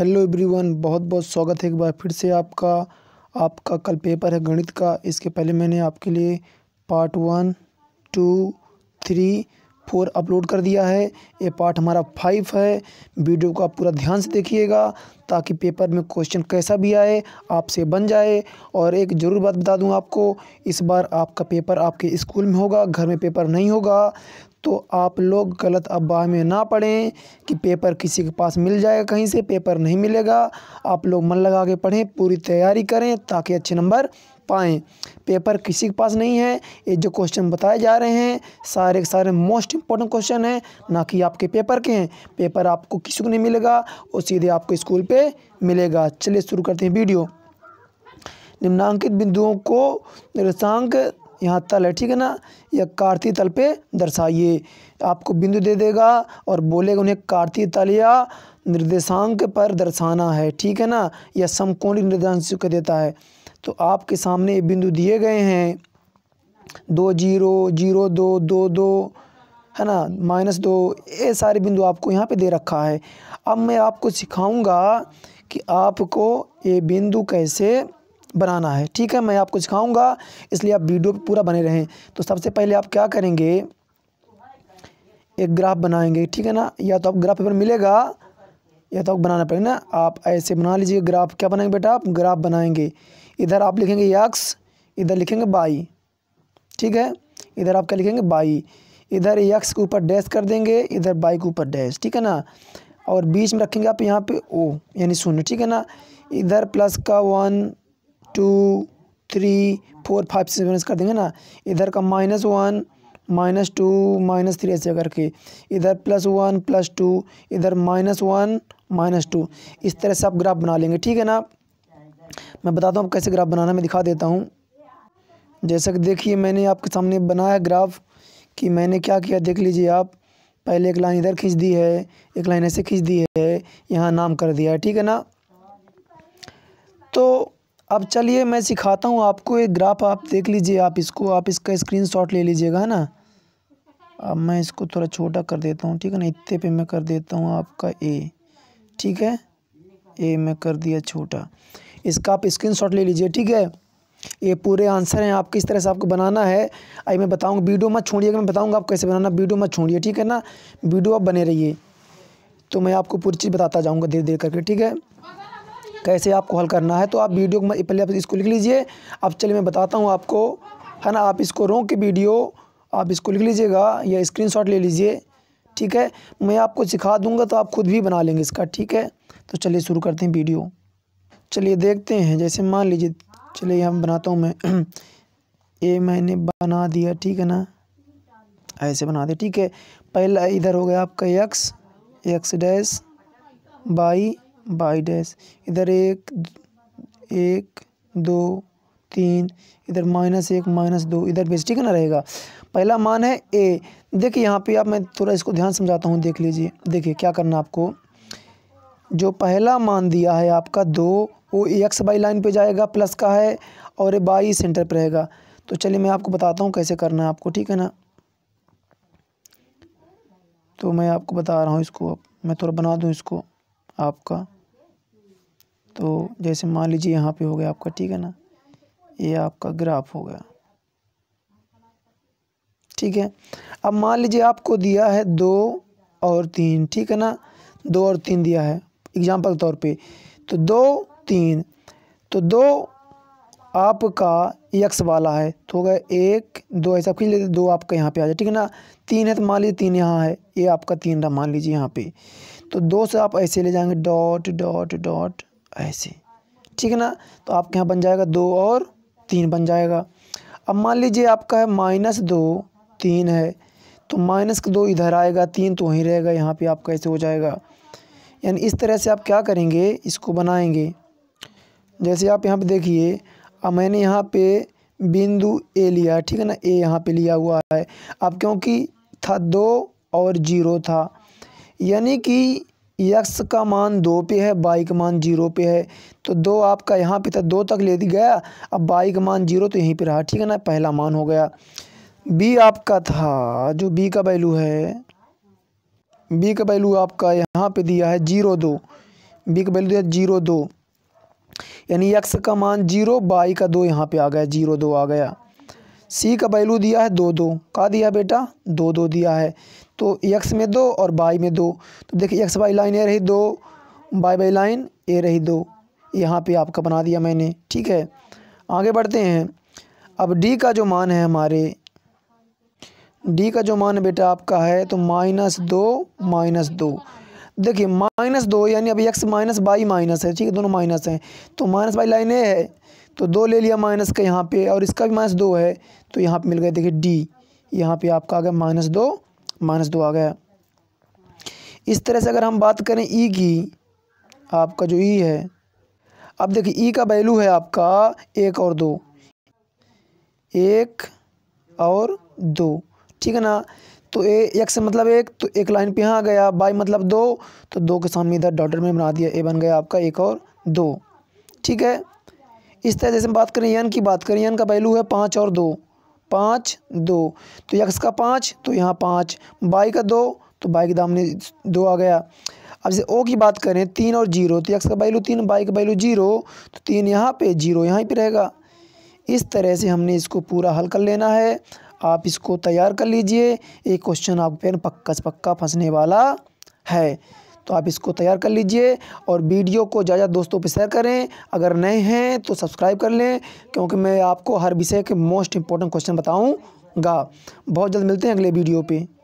hello everyone बहुत बहुत स्वागत है एक बार फिर से आपका आपका कल पेपर है गणित का इसके पहले मैंने आपके लिए part one two three four upload कर दिया है ये पार्ट हमारा फाइव है वीडियो को आप पूरा ध्यान से देखिएगा ताकि पेपर में क्वेश्चन कैसा भी आए आपसे बन जाए और एक ज़रूर बात बता दूं आपको इस बार आपका पेपर आपके स्कूल में होगा घर में पेपर नहीं होगा तो आप लोग गलत अफवाह में ना पढ़ें कि पेपर किसी के पास मिल जाएगा कहीं से पेपर नहीं मिलेगा आप लोग मन लगा के पढ़ें पूरी तैयारी करें ताकि अच्छे नंबर पाएँ पेपर किसी के पास नहीं है ये जो क्वेश्चन बताए जा रहे हैं सारे के सारे मोस्ट इंपॉर्टेंट क्वेश्चन हैं ना कि आपके पेपर के हैं पेपर आपको किसी को नहीं मिलेगा और सीधे आपको स्कूल पे मिलेगा चलिए शुरू करते हैं वीडियो निम्नांकित बिंदुओं को निर्देशांक यहाँ तल है ठीक है ना यह कार्तीय तल पे दर्शाइए आपको बिंदु दे देगा और बोलेगा उन्हें कार्तीय तल या निर्देशांक पर दर्शाना है ठीक है ना यह समकोणिक निर्देशांक को देता है तो आपके सामने ये बिंदु दिए गए हैं दो जीरो जीरो दो दो दो है ना माइनस दो ये सारे बिंदु आपको यहाँ पे दे रखा है अब मैं आपको सिखाऊंगा कि आपको ये बिंदु कैसे बनाना है ठीक है मैं आपको सिखाऊंगा इसलिए आप वीडियो पूरा बने रहें तो सबसे पहले आप क्या करेंगे एक ग्राफ बनाएंगे ठीक है ना या तो आप ग्राफ पेपर मिलेगा या तो आप बनाना पड़ेगा ना आप ऐसे बना लीजिए ग्राफ क्या बनाएंगे बेटा आप ग्राफ बनाएंगे इधर आप लिखेंगे यक्स इधर लिखेंगे बाई ठीक है इधर आप क्या लिखेंगे बाई इधर यक्स के ऊपर डैश कर देंगे इधर बाई के ऊपर डैश ठीक है ना और बीच में रखेंगे आप यहाँ पे ओ यानी शून्य ठीक है ना इधर प्लस का one two three four five से माइनस कर देंगे ना इधर का minus one minus two minus three ऐसे करके इधर प्लस वन प्लस टू इधर माइनस वन माइनस टू इस तरह से आप ग्राफ बना लेंगे ठीक है ना मैं बताता हूँ आप कैसे ग्राफ बनाना मैं दिखा देता हूँ जैसा कि देखिए मैंने आपके सामने बनाया ग्राफ कि मैंने क्या किया देख लीजिए आप पहले एक लाइन इधर खींच दी है एक लाइन ऐसे खींच दी है यहाँ नाम कर दिया है ठीक है ना तो अब चलिए मैं सिखाता हूँ आपको एक ग्राफ आप देख लीजिए आप इसको आप इसका स्क्रीनशॉट ले लीजिएगा है ना अब मैं इसको थोड़ा छोटा कर देता हूँ ठीक है ना इतने पे मैं कर देता हूँ आपका ए ठीक है ए मैं कर दिया छोटा इसका आप स्क्रीनशॉट ले लीजिए ठीक है ये पूरे आंसर हैं आप किस तरह से आपको बनाना है आई मैं बताऊँगा वीडियो मत छोड़िएगा मैं बताऊँगा आप कैसे बनाना वीडियो मत छोड़िए ठीक है ना वीडियो आप बने रहिए तो मैं आपको पूरी चीज़ बताता जाऊँगा धीरे धीरे करके ठीक है कैसे आपको हल करना है तो आप वीडियो को पहले आप इसको लिख लीजिए अब चलिए मैं बताता हूँ आपको है ना आप इसको रोक के वीडियो आप इसको लिख लीजिएगा या स्क्रीन ले लीजिए ठीक है मैं आपको सिखा दूंगा तो आप खुद भी बना लेंगे इसका ठीक है तो चलिए शुरू करते हैं वीडियो चलिए देखते हैं जैसे मान लीजिए चलिए हम बनाता हूँ मैं ये मैंने बना दिया ठीक है ना ऐसे बना दिया ठीक है पहला इधर हो गया आपका X X dash by by dash इधर एक एक दो तीन इधर माइनस एक माइनस दो इधर बेस ठीक है ना रहेगा पहला मान है ए देखिए यहाँ पे आप मैं थोड़ा इसको ध्यान समझाता हूँ देख लीजिए देखिए क्या करना आपको जो पहला मान दिया है आपका दो वो एक्स बाई लाइन पे जाएगा प्लस का है और बाई सेंटर पर रहेगा तो चलिए मैं आपको बताता हूँ कैसे करना है आपको ठीक है ना तो मैं आपको बता रहा हूँ इसको मैं थोड़ा बना दूँ इसको आपका तो जैसे मान लीजिए यहाँ पे हो गया आपका ठीक है ना ये आपका ग्राफ हो गया ठीक है अब मान लीजिए आपको दिया है दो और तीन ठीक है ना दो और तीन दिया है एग्जाम्पल तौर पे तो दो तीन तो दो आपका यक्स वाला है तो हो गया एक दो ऐसा खींच लेते दो आपका यहाँ पे आ जाए ठीक है ना तीन है तो मान लीजिए तीन यहाँ है ये आपका तीन रहा मान लीजिए यहाँ पे तो दो से आप ऐसे ले जाएंगे डॉट डॉट डॉट ऐसे ठीक है ना तो आपके यहाँ बन जाएगा दो और तीन बन जाएगा अब मान लीजिए आपका है माइनस दो तीन है तो माइनस का दो इधर आएगा तीन तो वहीं रहेगा यहाँ पे आपका ऐसे हो जाएगा यानी इस तरह से आप क्या करेंगे इसको बनाएंगे जैसे आप यहाँ पे देखिए अब मैंने यहाँ पे बिंदु ए लिया ठीक है ना ए यहाँ पे लिया हुआ है अब क्योंकि था दो और जीरो था यानी कि यक्स का मान दो पे है बाई का मान जीरो पे है तो दो आपका यहाँ पे था दो तक ले गया अब बाई का मान जीरो तो यहीं पे रहा ठीक है ना पहला मान हो गया बी आपका था जो बी का वैल्यू है बी का वैल्यू आपका यहाँ पे दिया है जीरो दो बी का वैल्यू दिया जीरो दो यानी यक्स का मान जीरो बाई का दो यहाँ पर आ गया जीरो दो आ गया सी का वैल्यू दिया है दो दो का दिया बेटा दो दो दिया है तो यक्स में दो और बाई में दो तो देखिए यक्स बाई लाइन ए रही दो बाई बाई लाइन ए रही दो यहाँ पे आपका बना दिया मैंने ठीक है आगे बढ़ते हैं अब डी का जो मान है हमारे डी का जो मान बेटा आपका है तो माइनस दो माइनस दो देखिए माइनस दो यानी अब एक माइनस बाई माइनस है ठीक है दोनों माइनस हैं तो माइनस बाई लाइन ए है तो दो ले लिया माइनस का यहाँ पे और इसका भी माइनस दो है तो यहाँ पे मिल गया देखिए डी यहाँ पे आपका आ गया माइनस दो माइनस दो आ गया इस तरह से अगर हम बात करें ई की आपका जो ई है अब देखिए ई का वैल्यू है आपका एक और दो एक और दो ठीक है ना तो ए एक से मतलब एक तो एक लाइन पे यहाँ आ गया बाई मतलब दो तो दो के सामने इधर डॉटर में बना दिया ए बन गया आपका एक और दो ठीक है इस तरह जैसे बात करें यन की बात करें यन का वैल्यू है पाँच और दो पाँच दो तो यक्स का पाँच तो यहाँ पाँच बाई का दो तो बाई के दामने दो आ गया अब जैसे ओ की बात करें तीन और जीरो तो यक्स का बैलू तीन बाई का बैलू जीरो तो तीन यहाँ पे जीरो यहाँ पे रहेगा इस तरह से हमने इसको पूरा हल कर लेना है आप इसको तैयार कर लीजिए एक क्वेश्चन आपके पक्का से पक्का फंसने वाला है तो आप इसको तैयार कर लीजिए और वीडियो को ज़्यादा दोस्तों पर शेयर करें अगर नए हैं तो सब्सक्राइब कर लें क्योंकि मैं आपको हर विषय के मोस्ट इंपॉर्टेंट क्वेश्चन बताऊँगा बहुत जल्द मिलते हैं अगले वीडियो पर